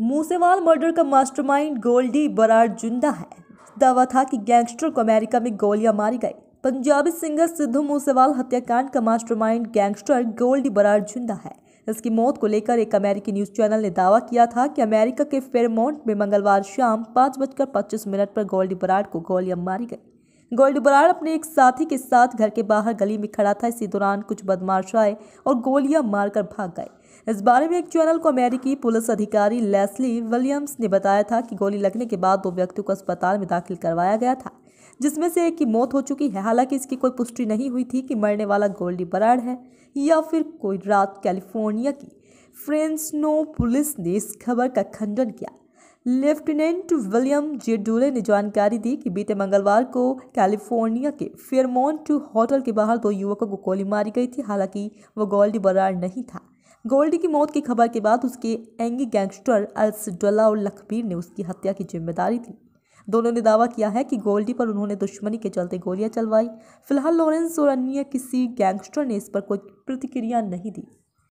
मूसेवाल murder का mastermind Goldy Brar जुंदा है दावा था कि गैंगस्टर को अमेरिका में गोलियां मारी गई पंजाबी सिंगर सिद्धू मूसेवाल हत्याकांड का मास्टरमाइंड गैंगस्टर गोल्डी बरार जुंदा है इसकी मौत को लेकर एक अमेरिकी न्यूज चैनल ने दावा किया था कि अमेरिका के फेरमोंट में मंगलवार शाम पाँच बजकर पच्चीस मिनट पर गोल्डी बराड को गोलियां मारी गई गोल्डी बराड़ अपने एक साथी के साथ घर के बाहर गली में खड़ा था इसी दौरान कुछ बदमाश आए और गोलियां मारकर भाग गए इस बारे में एक चैनल को अमेरिकी पुलिस अधिकारी लेस्ली विलियम्स ने बताया था कि गोली लगने के बाद दो व्यक्तियों को अस्पताल में दाखिल करवाया गया था जिसमें से एक की मौत हो चुकी है हालांकि इसकी कोई पुष्टि नहीं हुई थी कि मरने वाला गोल्डी बराड है या फिर कोई रात कैलिफोर्निया की फ्रेंसनो पुलिस ने इस खबर का खंडन किया लेफ्टिनेंट विलियम जे ने जानकारी दी कि बीते मंगलवार को कैलिफोर्निया के फेरमोंट होटल के बाहर दो युवकों को गोली मारी गई थी हालांकि वह गोल्डी बरार नहीं था गोल्डी की मौत की खबर के बाद उसके एंगी गैंगस्टर अल्स डोला और लखबीर ने उसकी हत्या की जिम्मेदारी दी दोनों ने दावा किया है कि गोल्डी पर उन्होंने दुश्मनी के चलते गोलियां चलवाई फिलहाल लॉरेंस और अन्य किसी गैंगस्टर ने इस पर कोई प्रतिक्रिया नहीं दी